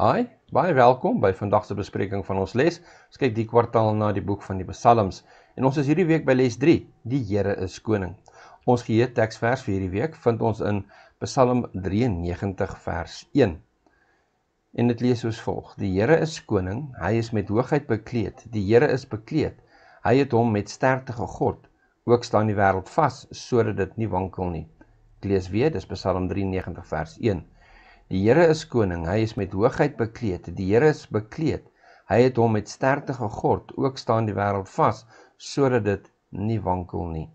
Hi, baie welkom by vandag se bespreking van ons les. Ons kyk die kwartaal na die boek van die Psalms en ons is hierdie week by les 3, Die Here is koning. Ons gee teksvers vir hierdie week vind ons in Psalm 93 vers 1. En dit lees soos volg: Die Here is koning, hy is met hoogheid bekleed. Die Here is bekleed. Hy het hom met sterkte gegod. Ook staan die wêreld vas sodat dit nie wankel nie. Ek lees weer, dis Psalm 93 vers 1. Die Here is koning, hy is met hoogheid bekleed. Die Here is bekleed. Hy het hom met sterkte gegord, ook staan die wêreld vas sodat dit nie wankel nie.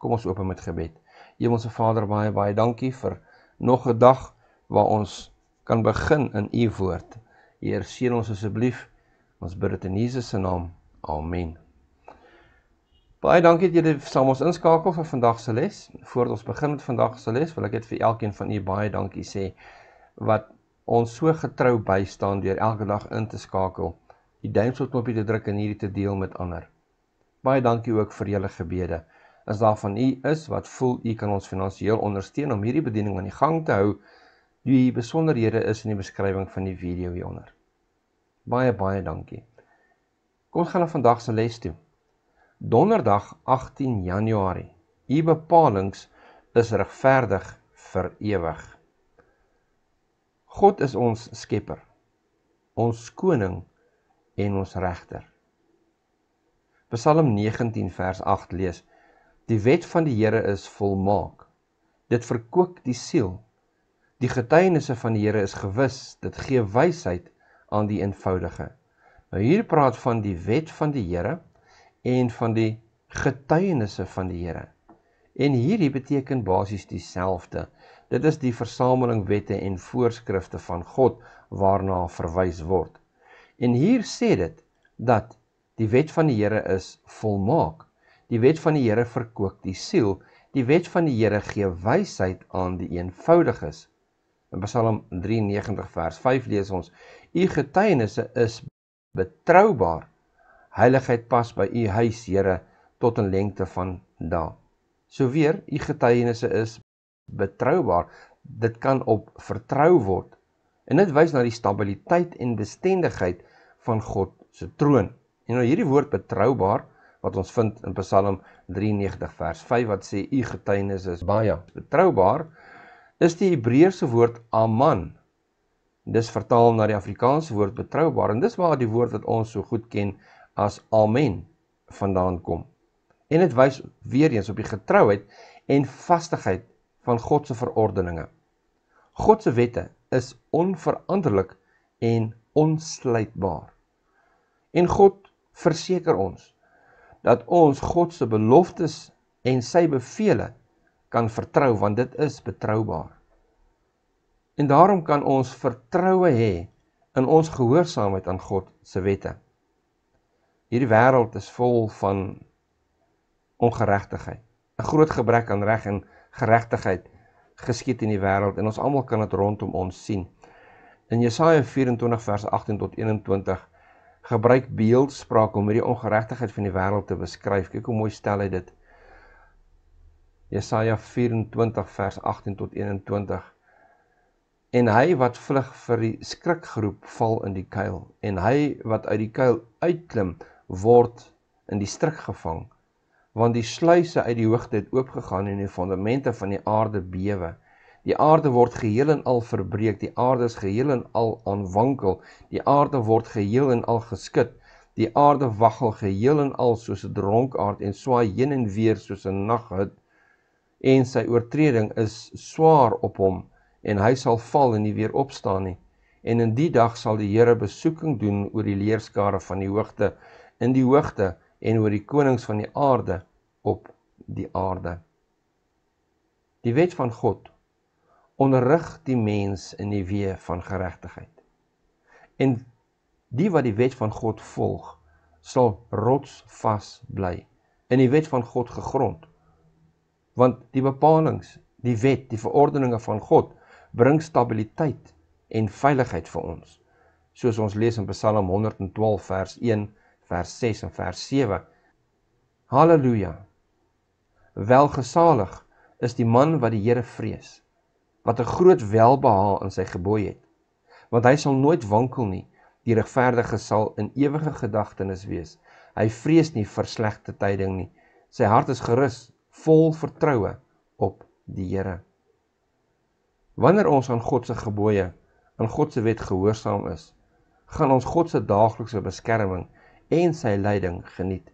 Kom ons open met gebed. Hemelse Vader, baie baie dankie vir nog 'n dag waar ons kan begin in U woord. Heer, seën ons asseblief. Ons bid dit in Jesus se naam. Amen. Baie dankie dat julle saam ons inskakel vir vandag se les. Voordat ons begin met vandag se les, wil ek net vir elkeen van julle baie dankie sê wat ons so getrou bystaan deur elke dag in te skakel, die duimpsknopie te druk en hierdie te deel met ander. Baie dankie ook vir julle gebede. As daar van u is wat voel u kan ons finansiëel ondersteun om hierdie bediening aan die gang te hou, die besonderhede is in die beskrywing van die video hieronder. Baie baie dankie. Kom ons gaan na vandag se les toe. Donderdag 18 Januarie. U bepalinge is regverdig vir ewig. God is ons skepper, ons koning en ons regter. Psalm 19 vers 8 lees: Die wet van die Here is volmaak. Dit verkoop die siel. Die getuienisse van die Here is gewis, dit gee wysheid aan die eenvoudige. Nou hier praat van die wet van die Here en van die getuienisse van die Here. En hierdie beteken basies dieselfde. Dit is die versameling wette en voorskrifte van God waarna verwys word. En hier sê dit dat die wet van die Here is volmaak. Die wet van die Here verkoop die siel. Die wet van die Here gee wysheid aan die eenvoudiges. In Psalm 93 vers 5 lees ons: U getuienisse is betroubaar heiligheid pas by u huis, Here, tot in lengte van da. So weer, u getuienisse is betroubaar. Dit kan op vertrou word. En dit wys na die stabiliteit en bestendigheid van God se troon. En nou hierdie woord betroubaar wat ons vind in Psalm 93 vers 5 wat sê u getuienis is baie betroubaar is die Hebreëse woord aman. Dis vertaal na die Afrikaanse woord betroubaar en dis waar die woord wat ons so goed ken as amen vandaan kom. En dit wys weer eens op die getrouheid en vastigheid van God se verordeninge. God se wette is onveranderlik en onsluitbaar. En God verseker ons dat ons God se beloftes en sy beveel kan vertrou want dit is betroubaar. En daarom kan ons vertroue hê in ons gehoorsaamheid aan God se wette. Hierdie wêreld is vol van ongeregtigheid. 'n Groot gebrek aan reg en geregtigheid geskied in die wêreld en ons almal kan dit rondom ons sien. In Jesaja 24 vers 18 tot 21 gebruik beeldspraak om hierdie ongeregtigheid van die wêreld te beskryf. Kyk hoe mooi stel hy dit. Jesaja 24 vers 18 tot 21 En hy wat vlug vir die skrikgroep val in die kuil en hy wat uit die kuil uitklim word in die strik gevang, want die sluise uit die hoogte het oopgegaan en die fondamente van die aarde bewe. Die aarde word geheel en al verbreek, die aarde is geheel en al aan wankel, die aarde word geheel en al geskud, die aarde waggel geheel en al soos 'n dronkaard en swaai heen en weer soos 'n naghut en sy oortreding is swaar op hom en hy sal val en nie weer opstaan nie. En in die dag sal die Here besoeking doen oor die leerskare van die hoogte in die hoogte en oor die konings van die aarde op die aarde. Die wet van God onderrig die mens in die weë van geregtigheid. En die wat die wet van God volg, sal rotsvas bly in die wet van God gegrond. Want die bepalinge, die wet, die verordeninge van God bring stabiliteit en veiligheid vir ons. Soos ons lees in Psalm 112 vers 1 vers 6 en vers 7. Halleluja. Welgesalig is die man wat die Here vrees, wat 'n groot welbehaag in sy gebooie het, want hy sal nooit wankel nie. Die regverdige sal in ewige gedagtenis wees. Hy vrees nie vir slegte tyding nie. Sy hart is gerus, vol vertroue op die Here. Wanneer ons aan God se gebooie, aan God se wet gehoorsaam is, gaan ons God se daaglikse beskerming en sy leiding geniet.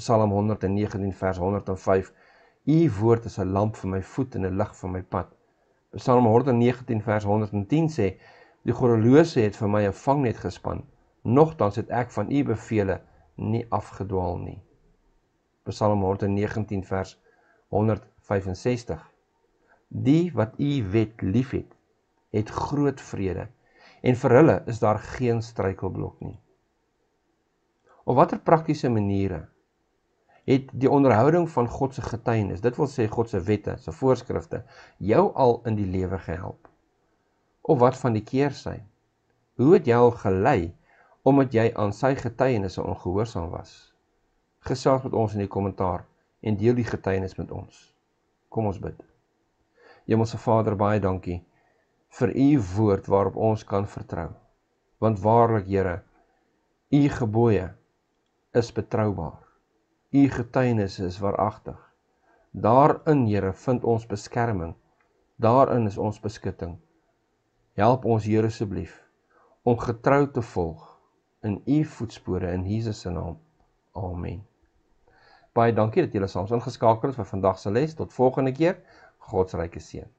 Psalm 119 vers 105 U woord is 'n lamp vir my voet en 'n lig vir my pad. Psalm 119 vers 110 sê die goddelose het vir my 'n vangnet gespan nogtans het ek van u beveel nie afgedwaal nie. Psalm 119 vers 165 Die wat u wet liefhet het groot vrede en vir hulle is daar geen struikelblok nie. Op watter praktiese maniere het die onderhouding van God se getuienis, dit wil sê God se wette, sy voorskrifte, jou al in die lewe gehelp? Of wat van die keer sy? Hoe het jou gelei omdat jy aan sy getuienisse ongehoorsaam was? Gesaag met ons in die kommentaar en deel die getuienis met ons. Kom ons bid. Hemelse Vader, baie dankie vir u woord waarop ons kan vertrou. Want waarlik, Here, u gebooie is betroubaar. U getuienis is waaragtig. Daarin, Here, vind ons beskerming. Daarin is ons beskutting. Help ons, Here, asseblief om getrou te volg in u voetspore in Jesus se naam. Amen. Baie dankie dat julle saam ingeskakel het vir vandag se les. Tot volgende keer. God se ryke seën.